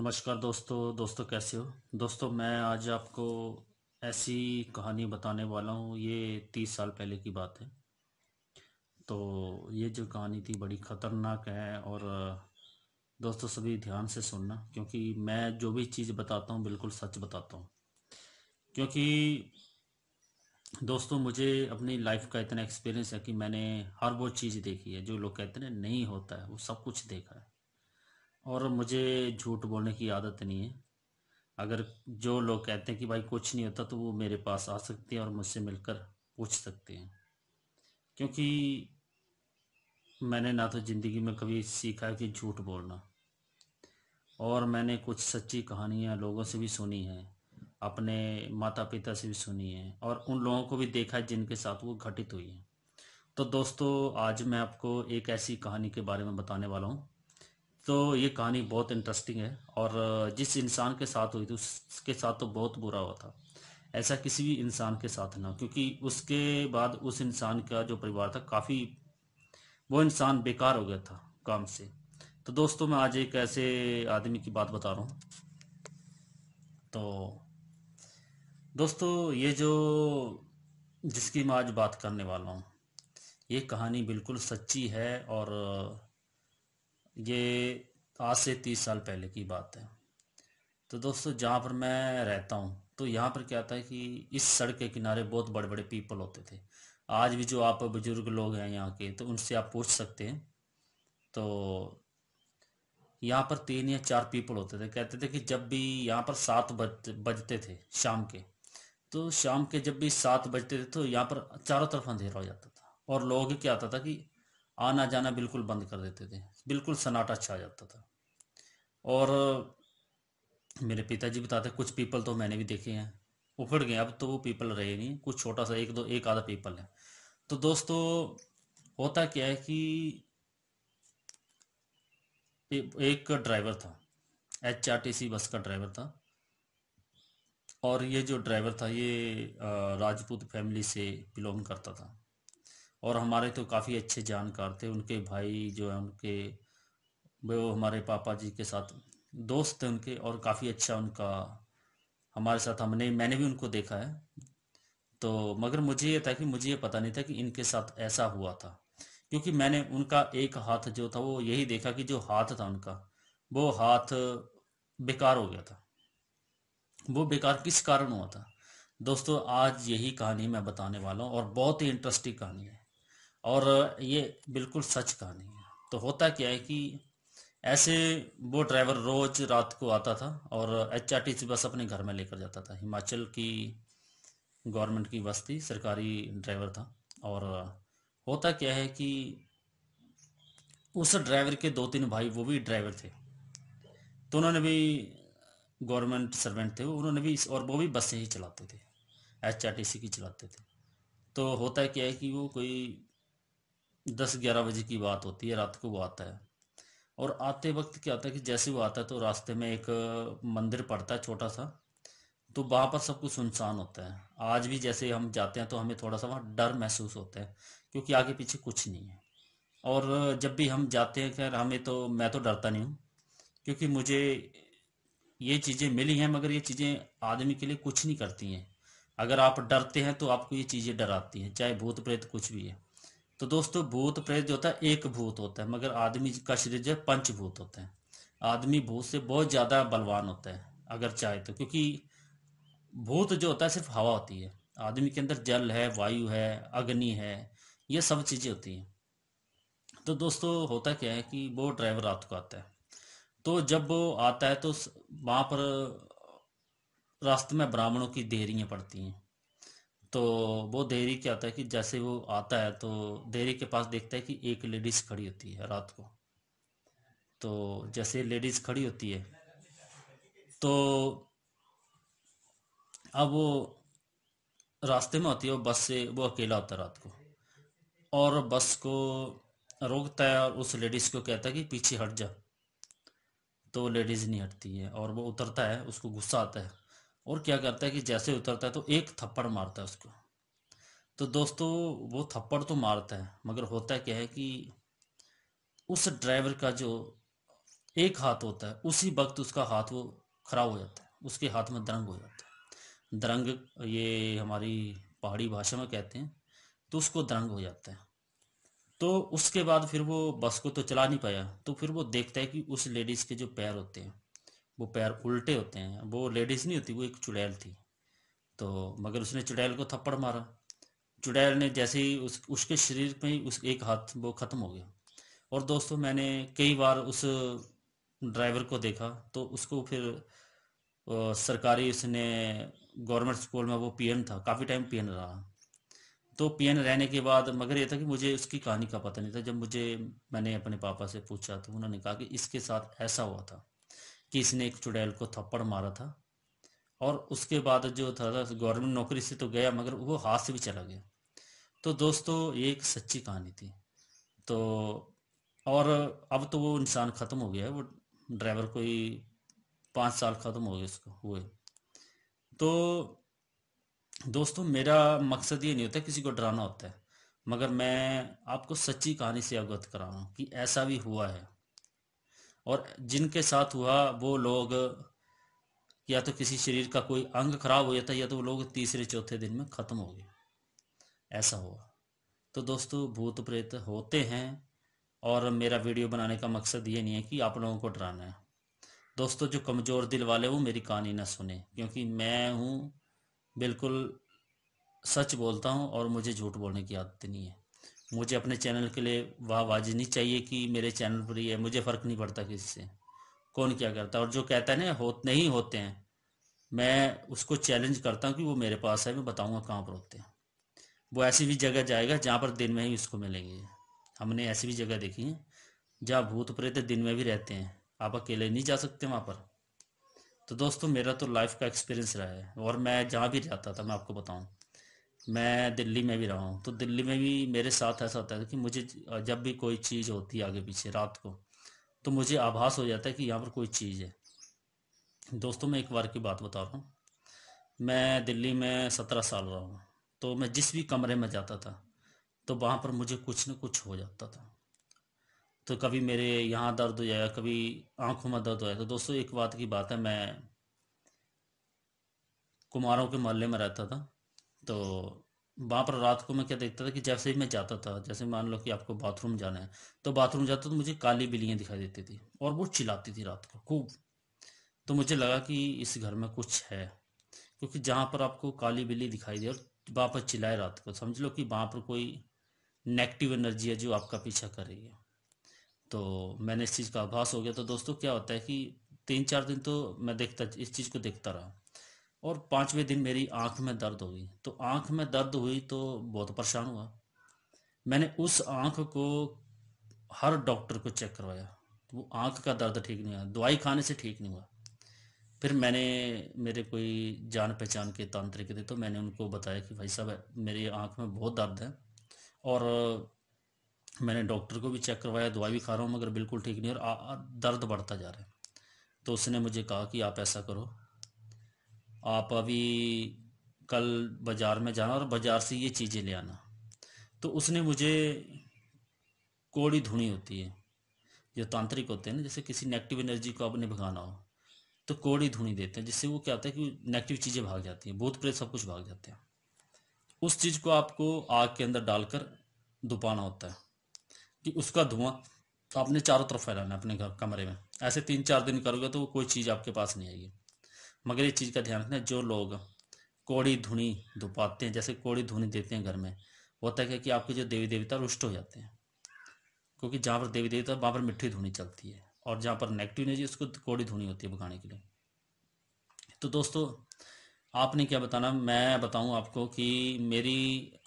नमस्कार दोस्तों दोस्तों कैसे हो दोस्तों मैं आज आपको ऐसी कहानी बताने वाला हूँ ये तीस साल पहले की बात है तो ये जो कहानी थी बड़ी ख़तरनाक है और दोस्तों सभी ध्यान से सुनना क्योंकि मैं जो भी चीज़ बताता हूँ बिल्कुल सच बताता हूँ क्योंकि दोस्तों मुझे अपनी लाइफ का इतना एक्सपीरियंस है कि मैंने हर वो चीज़ देखी है जो लोग कहते हैं नहीं होता है वो सब कुछ देखा है और मुझे झूठ बोलने की आदत नहीं है अगर जो लोग कहते हैं कि भाई कुछ नहीं होता तो वो मेरे पास आ सकते हैं और मुझसे मिलकर पूछ सकते हैं क्योंकि मैंने ना तो ज़िंदगी में कभी सीखा कि झूठ बोलना और मैंने कुछ सच्ची कहानियाँ लोगों से भी सुनी हैं अपने माता पिता से भी सुनी है और उन लोगों को भी देखा है जिनके साथ वो घटित हुई है तो दोस्तों आज मैं आपको एक ऐसी कहानी के बारे में बताने वाला हूँ तो ये कहानी बहुत इंटरेस्टिंग है और जिस इंसान के साथ हुई थी उसके साथ तो बहुत बुरा हुआ था ऐसा किसी भी इंसान के साथ ना क्योंकि उसके बाद उस इंसान का जो परिवार था काफ़ी वो इंसान बेकार हो गया था काम से तो दोस्तों मैं आज एक ऐसे आदमी की बात बता रहा हूँ तो दोस्तों ये जो जिसकी मैं आज बात करने वाला हूँ ये कहानी बिल्कुल सच्ची है और ये आज से तीस साल पहले की बात है तो दोस्तों जहाँ पर मैं रहता हूँ तो यहाँ पर क्या था कि इस सड़क के किनारे बहुत बड़े बड़े पीपल होते थे आज भी जो आप बुजुर्ग लोग हैं यहाँ के तो उनसे आप पूछ सकते हैं तो यहाँ पर तीन या चार पीपल होते थे कहते थे कि जब भी यहाँ पर सात बज बजते थे शाम के तो शाम के जब भी सात बजते थे तो यहाँ पर चारों तरफ अंधेरा हो जाता था और लोग क्या आता था कि आना जाना बिल्कुल बंद कर देते थे बिल्कुल सन्नाटा छा जाता था और मेरे पिताजी बताते कुछ पीपल तो मैंने भी देखे हैं उखड़ गए अब तो वो पीपल रहे नहीं कुछ छोटा सा एक दो एक आधा पीपल है तो दोस्तों होता क्या है कि एक ड्राइवर था एच आर टी सी बस का ड्राइवर था और ये जो ड्राइवर था ये राजपूत फैमिली से बिलोंग करता था और हमारे तो काफ़ी अच्छे जानकार थे उनके भाई जो है उनके वो हमारे पापा जी के साथ दोस्त थे उनके और काफ़ी अच्छा उनका हमारे साथ हमने मैंने भी उनको देखा है तो मगर मुझे ये था कि मुझे ये पता नहीं था कि इनके साथ ऐसा हुआ था क्योंकि मैंने उनका एक हाथ जो था वो यही देखा कि जो हाथ था उनका वो हाथ बेकार हो गया था वो बेकार किस कारण हुआ था दोस्तों आज यही कहानी मैं बताने वाला हूँ और बहुत ही इंटरेस्टिंग कहानी है और ये बिल्कुल सच कहानी है तो होता क्या है कि ऐसे वो ड्राइवर रोज रात को आता था और एच आर टी सी बस अपने घर में लेकर जाता था हिमाचल की गवर्नमेंट की बस थी सरकारी ड्राइवर था और होता क्या है कि उस ड्राइवर के दो तीन भाई वो भी ड्राइवर थे तो उन्होंने भी गवर्नमेंट सर्वेंट थे उन्होंने भी और वो भी बसें ही चलाते थे एच आर टी सी की चलाते थे तो होता क्या है कि वो कोई दस ग्यारह बजे की बात होती है रात को वो आता है और आते वक्त क्या होता है कि जैसे वो आता है तो रास्ते में एक मंदिर पड़ता है छोटा सा तो वहाँ पर सब कुछ सुनसान होता है आज भी जैसे हम जाते हैं तो हमें थोड़ा सा वहाँ डर महसूस होता है क्योंकि आगे पीछे कुछ नहीं है और जब भी हम जाते हैं खैर हमें तो मैं तो डरता नहीं हूँ क्योंकि मुझे ये चीज़ें मिली हैं मगर ये चीज़ें आदमी के लिए कुछ नहीं करती हैं अगर आप डरते हैं तो आपको ये चीज़ें डराती हैं चाहे भूत प्रेत कुछ भी है तो दोस्तों भूत प्रेत जो होता है एक भूत होता है मगर आदमी का शरीर जो है पंचभूत होता है आदमी भूत से बहुत ज़्यादा बलवान होता है अगर चाहे तो क्योंकि भूत जो होता है सिर्फ हवा होती है आदमी के अंदर जल है वायु है अग्नि है ये सब चीज़ें होती हैं तो दोस्तों होता क्या है कि वो ड्राइवर रात को आता है तो जब वो आता है तो वहां पर रास्ते में ब्राह्मणों की देरियां पड़ती हैं तो वो देहरी क्या होता है कि जैसे वो आता है तो देहरी के पास देखता है कि एक लेडीज़ खड़ी होती है रात को तो जैसे लेडीज़ खड़ी होती है तो अब वो रास्ते में होती है वो बस से वो अकेला होता है रात को और बस को रोकता है और उस लेडीज़ को कहता है कि पीछे हट जा तो लेडीज़ नहीं हटती है और वो उतरता है उसको गुस्सा आता है और क्या करता है कि जैसे उतरता है तो एक थप्पड़ मारता है उसको तो दोस्तों वो थप्पड़ तो मारता है मगर होता है क्या है कि उस ड्राइवर का जो एक हाथ होता है उसी वक्त उसका हाथ वो खराब हो जाता है उसके हाथ में दरंग हो जाता है दरंग ये हमारी पहाड़ी भाषा में कहते हैं तो उसको दरंग हो जाता है तो उसके बाद फिर वो बस को तो चला नहीं पाया तो फिर वो देखता है कि उस लेडीज़ के जो पैर होते हैं वो पैर उल्टे होते हैं वो लेडीज़ नहीं होती वो एक चुड़ैल थी तो मगर उसने चुड़ैल को थप्पड़ मारा चुड़ैल ने जैसे ही उस उसके शरीर में ही उस एक हाथ वो ख़त्म हो गया और दोस्तों मैंने कई बार उस ड्राइवर को देखा तो उसको फिर सरकारी उसने गवर्नमेंट स्कूल में वो पीएन था काफ़ी टाइम पीएन रहा तो पीएन रहने के बाद मगर ये था कि मुझे उसकी कहानी का पता नहीं था जब मुझे मैंने अपने पापा से पूछा तो उन्होंने कहा कि इसके साथ ऐसा हुआ था कि इसने एक चुड़ैल को थप्पड़ मारा था और उसके बाद जो था, था गवर्नमेंट नौकरी से तो गया मगर वो हाथ से भी चला गया तो दोस्तों ये एक सच्ची कहानी थी तो और अब तो वो इंसान ख़त्म हो गया है वो ड्राइवर कोई पाँच साल ख़त्म हो गए उसको हुए तो दोस्तों मेरा मकसद ये नहीं होता किसी को डराना होता है मगर मैं आपको सच्ची कहानी से अवगत करा रहा हूँ कि ऐसा भी हुआ है और जिनके साथ हुआ वो लोग या तो किसी शरीर का कोई अंग खराब हो जाता है या तो वो लोग तीसरे चौथे दिन में ख़त्म हो गए ऐसा हुआ तो दोस्तों भूत प्रेत होते हैं और मेरा वीडियो बनाने का मकसद ये नहीं है कि आप लोगों को डराना है दोस्तों जो कमज़ोर दिल वाले वो मेरी कहानी ना सुने क्योंकि मैं हूँ बिल्कुल सच बोलता हूँ और मुझे झूठ बोलने की आदत नहीं है मुझे अपने चैनल के लिए वाजी नहीं चाहिए कि मेरे चैनल पर ही है मुझे फ़र्क नहीं पड़ता किसी से कौन क्या करता और जो कहता है ना हो नहीं होते हैं मैं उसको चैलेंज करता हूँ कि वो मेरे पास है मैं बताऊँगा कहाँ पर होते हैं वो ऐसी भी जगह जाएगा जहाँ पर दिन में ही उसको मिलेंगे हमने ऐसी भी जगह देखी है जहाँ भूत प्रेत दिन में भी रहते हैं आप अकेले नहीं जा सकते वहाँ पर तो दोस्तों मेरा तो लाइफ का एक्सपीरियंस रहा है और मैं जहाँ भी जाता था मैं आपको बताऊँ मैं दिल्ली में भी रहा हूँ तो दिल्ली में भी मेरे साथ ऐसा होता है कि मुझे जब भी कोई चीज़ होती है आगे पीछे रात को तो मुझे आभास हो जाता है कि यहाँ पर कोई चीज़ है दोस्तों मैं एक बार की बात बता रहा हूँ मैं दिल्ली में सत्रह साल रहा हूँ तो मैं जिस भी कमरे में जाता था तो वहाँ पर मुझे कुछ न कुछ हो जाता था तो कभी मेरे यहाँ दर्द हो जाएगा कभी आंखों में दर्द हो जाएगा तो दोस्तों एक बात की बात है मैं कुमारों के मोहल्ले में रहता था तो वहाँ पर रात को मैं क्या देखता था कि जैसे ही मैं जाता था जैसे मान लो कि आपको बाथरूम जाना है तो बाथरूम जाता तो मुझे काली बिल्लियाँ दिखाई देती थी और वो चिल्लाती थी रात को खूब तो मुझे लगा कि इस घर में कुछ है क्योंकि जहाँ पर आपको काली बिल्ली दिखाई दे और वहाँ पर चिल्लाए रात को समझ लो कि वहाँ पर कोई नेगेटिव एनर्जी है जो आपका पीछा कर रही है तो मैंने इस चीज़ का आभास हो गया तो दोस्तों क्या होता है कि तीन चार दिन तो मैं देखता इस चीज़ को देखता रहा और पाँचवें दिन मेरी आंख में दर्द हुई तो आंख में दर्द हुई तो बहुत परेशान हुआ मैंने उस आंख को हर डॉक्टर को चेक करवाया तो वो आंख का दर्द ठीक नहीं हुआ दवाई खाने से ठीक नहीं हुआ फिर मैंने मेरे कोई जान पहचान के तांत्रिक थे तो मैंने उनको बताया कि भाई साहब मेरी आंख में बहुत दर्द है और मैंने डॉक्टर को भी चेक करवाया दवाई भी खा रहा हूँ मगर बिल्कुल ठीक नहीं और दर्द बढ़ता जा रहा है तो उसने मुझे कहा कि आप ऐसा करो आप अभी कल बाज़ार में जाना और बाज़ार से ये चीज़ें ले आना तो उसने मुझे कोड़ी धुनी होती है जो तांत्रिक होते हैं ना जैसे किसी नेगेटिव एनर्जी को आपने भगाना हो तो कोड़ी धुनी देते हैं जिससे वो क्या होता है कि नेगेटिव चीज़ें भाग जाती हैं भूत प्रेत सब कुछ भाग जाते हैं उस चीज़ को आपको आग के अंदर डालकर दुपाना होता है कि उसका धुआं आपने चारों तरफ फैलाना है अपने घर कमरे में ऐसे तीन चार दिन करोगे तो वो कोई चीज़ आपके पास नहीं आएगी मगर इस चीज़ का ध्यान रखना जो लोग कोड़ी धुनी धुपाते हैं जैसे कोड़ी धुनी देते हैं घर में होता है कि आपके जो देवी देवता रुष्ट हो जाते हैं क्योंकि जहाँ पर देवी देवता वहाँ पर मिट्टी धुनी चलती है और जहाँ पर नेगेटिव एनर्जी उसको कोड़ी धुनी होती है भगाने के लिए तो दोस्तों आपने क्या बताना मैं बताऊँ आपको कि मेरी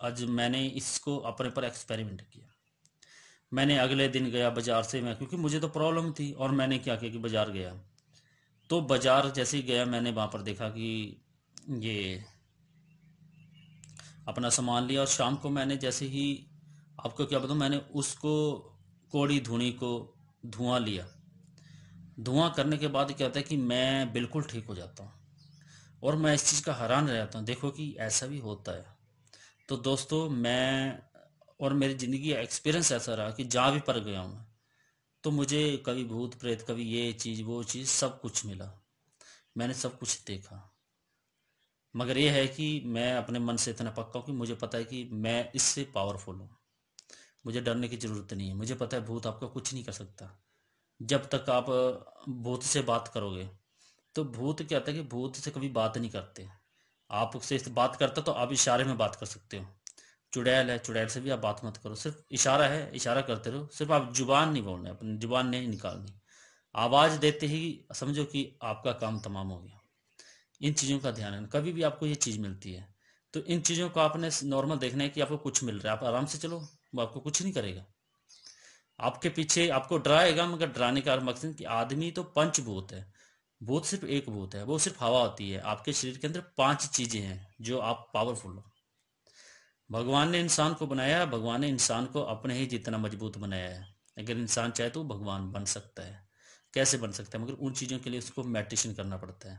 आज मैंने इसको अपने पर एक्सपेरिमेंट किया मैंने अगले दिन गया बाज़ार से मैं क्योंकि मुझे तो प्रॉब्लम थी और मैंने क्या किया कि बाज़ार गया तो बाज़ार जैसे ही गया मैंने वहाँ पर देखा कि ये अपना सामान लिया और शाम को मैंने जैसे ही आपको क्या बताऊँ मैंने उसको कोड़ी धुनी को धुआं लिया धुआं करने के बाद क्या होता है कि मैं बिल्कुल ठीक हो जाता हूँ और मैं इस चीज़ का हैरान रह जाता हूँ देखो कि ऐसा भी होता है तो दोस्तों मैं और मेरी ज़िंदगी एक्सपीरियंस ऐसा रहा कि जहाँ भी पर गया हूँ तो मुझे कभी भूत प्रेत कभी ये चीज़ वो चीज़ सब कुछ मिला मैंने सब कुछ देखा मगर ये है कि मैं अपने मन से इतना पक्का हूँ कि मुझे पता है कि मैं इससे पावरफुल हूँ मुझे डरने की ज़रूरत नहीं है मुझे पता है भूत आपका कुछ नहीं कर सकता जब तक आप भूत से बात करोगे तो भूत क्या है कि भूत से कभी बात नहीं करते आपसे बात करता तो आप इशारे में बात कर सकते हो चुड़ैल है चुड़ैल से भी आप बात मत करो सिर्फ इशारा है इशारा करते रहो सिर्फ आप जुबान नहीं बोलने अपनी जुबान नहीं निकालनी आवाज देते ही समझो कि आपका काम तमाम हो गया इन चीज़ों का ध्यान रखना कभी भी आपको ये चीज़ मिलती है तो इन चीज़ों को आपने नॉर्मल देखना है कि आपको कुछ मिल रहा है आप आराम से चलो वो आपको कुछ नहीं करेगा आपके पीछे आपको डराएगा मगर डराने का मकसद कि आदमी तो पंचभूत है भूत सिर्फ एक भूत है वो सिर्फ हवा होती है आपके शरीर के अंदर पांच चीजें हैं जो आप पावरफुल हो भगवान ने इंसान को बनाया भगवान ने इंसान को अपने ही जितना मजबूत बनाया है अगर इंसान चाहे तो भगवान बन सकता है कैसे बन सकता है मगर उन चीज़ों के लिए उसको मेडिटेशन करना पड़ता है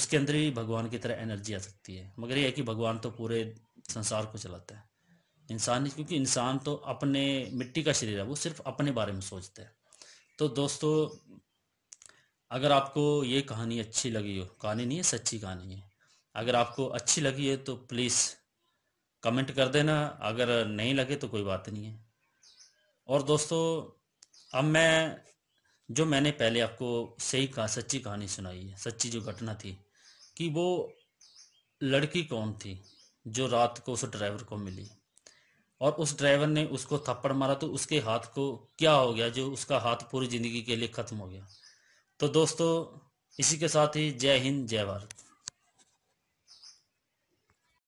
उसके अंदर ही भगवान की तरह एनर्जी आ सकती है मगर यह है कि भगवान तो पूरे संसार को चलाता है इंसान क्योंकि इंसान तो अपने मिट्टी का शरीर है वो सिर्फ अपने बारे में सोचता है तो दोस्तों अगर आपको ये कहानी अच्छी लगी हो कहानी नहीं है सच्ची कहानी है अगर आपको अच्छी लगी है तो प्लीज़ कमेंट कर देना अगर नहीं लगे तो कोई बात नहीं है और दोस्तों अब मैं जो मैंने पहले आपको सही कहा सच्ची कहानी सुनाई है सच्ची जो घटना थी कि वो लड़की कौन थी जो रात को उस ड्राइवर को मिली और उस ड्राइवर ने उसको थप्पड़ मारा तो उसके हाथ को क्या हो गया जो उसका हाथ पूरी जिंदगी के लिए खत्म हो गया तो दोस्तों इसी के साथ ही जय हिंद जय भारत